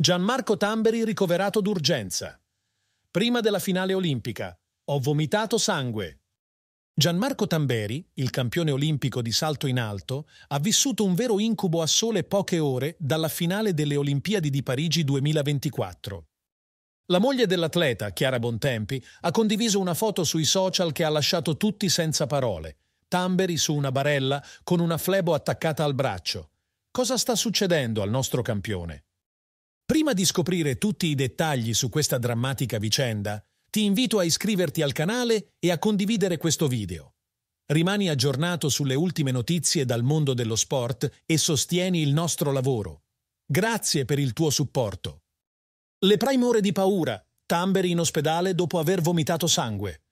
Gianmarco Tamberi ricoverato d'urgenza. Prima della finale olimpica. Ho vomitato sangue. Gianmarco Tamberi, il campione olimpico di salto in alto, ha vissuto un vero incubo a sole poche ore dalla finale delle Olimpiadi di Parigi 2024. La moglie dell'atleta, Chiara Bontempi, ha condiviso una foto sui social che ha lasciato tutti senza parole. Tamberi su una barella con una flebo attaccata al braccio. Cosa sta succedendo al nostro campione? Prima di scoprire tutti i dettagli su questa drammatica vicenda, ti invito a iscriverti al canale e a condividere questo video. Rimani aggiornato sulle ultime notizie dal mondo dello sport e sostieni il nostro lavoro. Grazie per il tuo supporto. Le prime ore di paura. Tamberi in ospedale dopo aver vomitato sangue.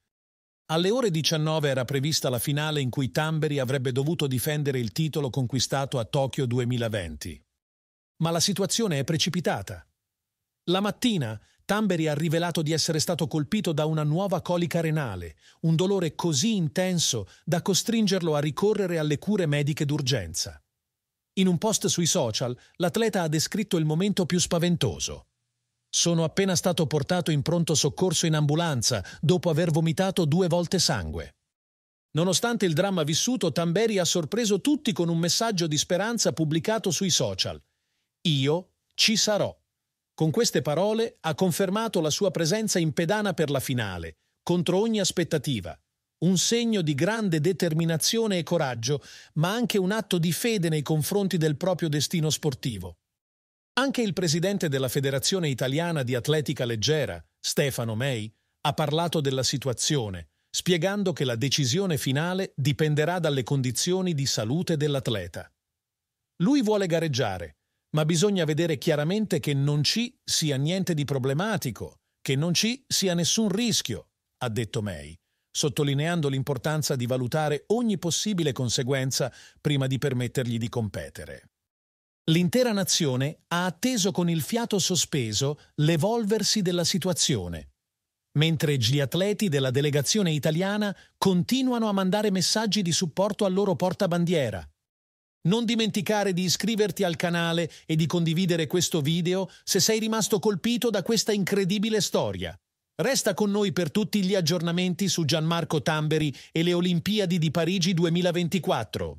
Alle ore 19 era prevista la finale in cui Tamberi avrebbe dovuto difendere il titolo conquistato a Tokyo 2020 ma la situazione è precipitata. La mattina Tamberi ha rivelato di essere stato colpito da una nuova colica renale, un dolore così intenso da costringerlo a ricorrere alle cure mediche d'urgenza. In un post sui social, l'atleta ha descritto il momento più spaventoso. Sono appena stato portato in pronto soccorso in ambulanza dopo aver vomitato due volte sangue. Nonostante il dramma vissuto, Tamberi ha sorpreso tutti con un messaggio di speranza pubblicato sui social – io ci sarò. Con queste parole ha confermato la sua presenza in pedana per la finale, contro ogni aspettativa. Un segno di grande determinazione e coraggio, ma anche un atto di fede nei confronti del proprio destino sportivo. Anche il presidente della Federazione Italiana di Atletica Leggera, Stefano May, ha parlato della situazione, spiegando che la decisione finale dipenderà dalle condizioni di salute dell'atleta. Lui vuole gareggiare, ma bisogna vedere chiaramente che non ci sia niente di problematico, che non ci sia nessun rischio, ha detto May, sottolineando l'importanza di valutare ogni possibile conseguenza prima di permettergli di competere. L'intera nazione ha atteso con il fiato sospeso l'evolversi della situazione, mentre gli atleti della delegazione italiana continuano a mandare messaggi di supporto al loro portabandiera, non dimenticare di iscriverti al canale e di condividere questo video se sei rimasto colpito da questa incredibile storia. Resta con noi per tutti gli aggiornamenti su Gianmarco Tamberi e le Olimpiadi di Parigi 2024.